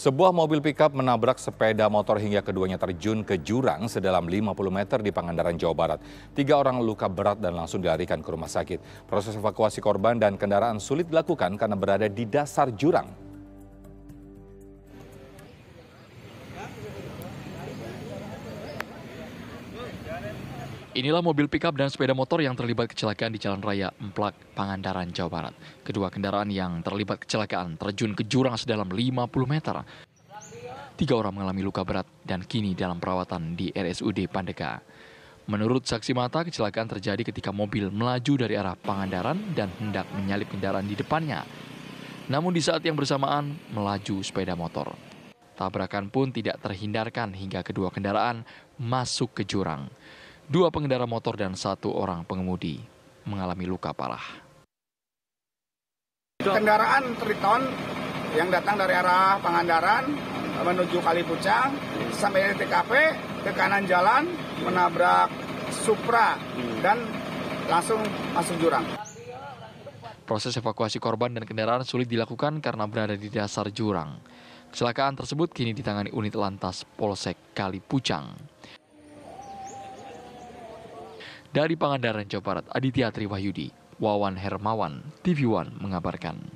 Sebuah mobil pickup menabrak sepeda motor hingga keduanya terjun ke jurang sedalam 50 meter di Pangandaran, Jawa Barat. Tiga orang luka berat dan langsung dilarikan ke rumah sakit. Proses evakuasi korban dan kendaraan sulit dilakukan karena berada di dasar jurang. Inilah mobil pickup dan sepeda motor yang terlibat kecelakaan di Jalan Raya Emplak, Pangandaran, Jawa Barat. Kedua kendaraan yang terlibat kecelakaan terjun ke jurang sedalam 50 meter. Tiga orang mengalami luka berat dan kini dalam perawatan di RSUD Pandega. Menurut saksi mata, kecelakaan terjadi ketika mobil melaju dari arah Pangandaran dan hendak menyalip kendaraan di depannya. Namun di saat yang bersamaan, melaju sepeda motor. Tabrakan pun tidak terhindarkan hingga kedua kendaraan masuk ke jurang. Dua pengendara motor dan satu orang pengemudi mengalami luka parah. Kendaraan Triton yang datang dari arah Pangandaran menuju Kalipucang sampai di TKP ke kanan jalan menabrak Supra dan langsung masuk jurang. Proses evakuasi korban dan kendaraan sulit dilakukan karena berada di dasar jurang. Kecelakaan tersebut kini ditangani unit lantas Polsek Kalipucang. Dari Pangandaran, Jawa Barat, Aditya Triwahyudi, Wawan Hermawan, TV One mengabarkan.